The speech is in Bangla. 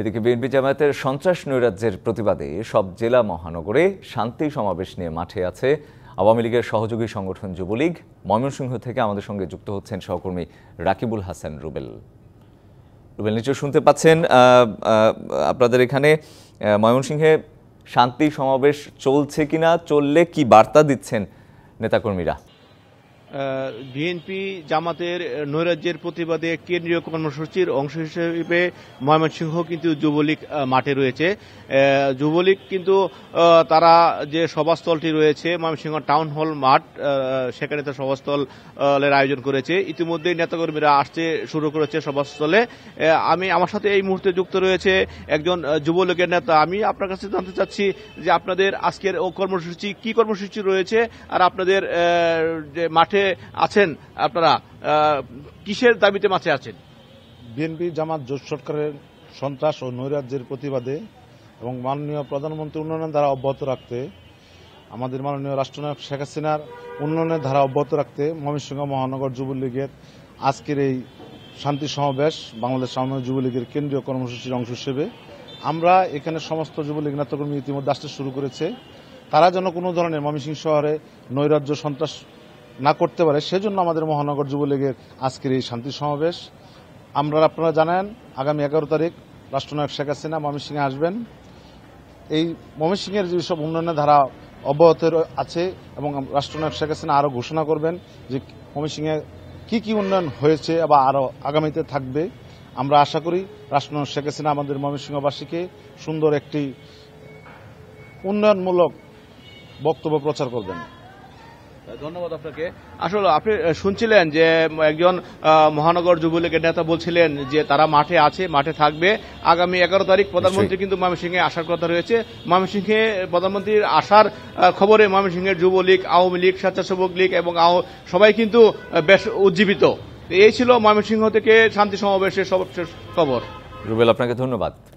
এদিকে বিএনপি জামায়াতের সন্ত্রাস নৈরাজ্যের প্রতিবাদে সব জেলা মহানগরে শান্তি সমাবেশ নিয়ে মাঠে আছে আওয়ামী লীগের সহযোগী সংগঠন যুবলীগ ময়মনসিংহ থেকে আমাদের সঙ্গে যুক্ত হচ্ছেন সহকর্মী রাকিবুল হাসান রুবেল রুবেল নিশ্চয় শুনতে পাচ্ছেন আপনাদের এখানে ময়মনসিংহে শান্তি সমাবেশ চলছে কিনা চললে কি বার্তা দিচ্ছেন নেতাকর্মীরা বিএনপি জামাতের নৈরাজ্যের প্রতিবাদে কেন্দ্রীয় কর্মসূচির অংশ হিসেবে ময়মনসিংহ কিন্তু যুবলীগ মাঠে রয়েছে যুবলীগ কিন্তু তারা যে সভাস্থলটি রয়েছে ময়মনসিংহ টাউন হল মাঠ সেখানে তো সভাস্থলের আয়োজন করেছে ইতিমধ্যেই নেতাকর্মীরা আসতে শুরু করেছে সভাস্থলে আমি আমার সাথে এই মুহূর্তে যুক্ত রয়েছে একজন যুবলীগের নেতা আমি আপনার কাছে জানতে চাচ্ছি যে আপনাদের আজকের কর্মসূচি কি কর্মসূচি রয়েছে আর আপনাদের যে মাঠে আছেন আপনারা কিসের দাবিতে মাঠে আছেন বিএনপি জামাত জোট সরকারের সন্ত্রাস ও নৈরাজ্যের প্রতিবাদে এবং মাননীয় প্রধানমন্ত্রী উন্নয়নের ধারা অব্যাহত রাখতে আমাদের মাননীয় রাষ্ট্রনায়ক শেখ হাসিনার উন্নয়নের ধারা অব্যাহত রাখতে ময়মনসিংহ মহানগর যুবলীগের আজকের এই শান্তি সমাবেশ বাংলাদেশ আওয়ামী যুবলীগের কেন্দ্রীয় কর্মসূচির অংশ হিসেবে আমরা এখানে সমস্ত যুবলীগ নেতাকর্মী ইতিমধ্যে আসতে শুরু করেছে তারা যেন কোনো ধরনের ময়মনসিংহ শহরে নৈরাজ্য সন্ত্রাস না করতে পারে সেজন্য আমাদের মহানগর যুবলীগের আজকের এই শান্তি সমাবেশ আমরা আপনারা জানেন আগামী এগারো তারিখ রাষ্ট্রনায়ক শেখ হাসিনা ময়মনসিংহে আসবেন এই ময়মনসিংহের যেসব উন্নয়নের ধারা অব্যাহত আছে এবং রাষ্ট্রনায়ক শেখ হাসিনা আরও ঘোষণা করবেন যে ময়মনসিংহে কি কি উন্নয়ন হয়েছে বা আরও আগামীতে থাকবে আমরা আশা করি রাষ্ট্রনায়ক শেখ হাসিনা আমাদের ময়মনসিংহবাসীকে সুন্দর একটি উন্নয়নমূলক বক্তব্য প্রচার করবেন ধন্যবাদ আপনাকে আসলে আপনি শুনছিলেন যে একজন মহানগর যুবলীগের নেতা বলছিলেন যে তারা মাঠে আছে মাঠে থাকবে আগামী এগারো তারিখ প্রধানমন্ত্রী কিন্তু ময়মনসিংহে আসার কথা রয়েছে ময়মনসিংহে প্রধানমন্ত্রীর আসার খবরে ময়মনসিংহের যুবলীগ আওয়ামী লীগ স্বেচ্ছাসেবক লীগ এবং সবাই কিন্তু বেশ উজ্জীবিত এই ছিল ময়মনসিংহ থেকে শান্তি সমাবেশের সর্বশেষ খবর রুবেল আপনাকে ধন্যবাদ